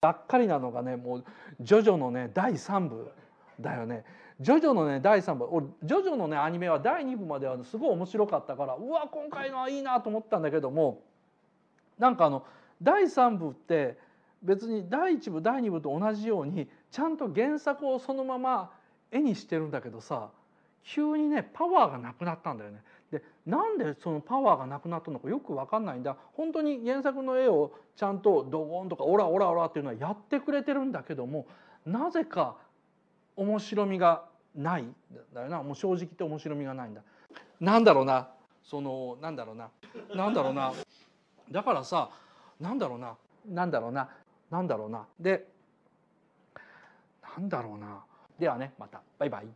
がっかりなのがねもうジョジョのね第3部だよねジョジョのね第3部俺ジョジョのねアニメは第2部まではすごい面白かったからうわ今回のはいいなと思ったんだけどもなんかあの第3部って別に第1部第2部と同じようにちゃんと原作をそのまま絵にしてるんだけどさ急にねパワーがなくなったんだよね。でなんでそのパワーがなくなったのかよく分かんないんだ本当に原作の絵をちゃんとドゴンとかオラオラオラっていうのはやってくれてるんだけどもなぜか面白みがないだよなもう正直って面白みがないんだ。なんだろうなそのなんだろうななんだろうなだからさなんだろうななんだろうななんだろうなでなんだろうなではねまたバイバイ。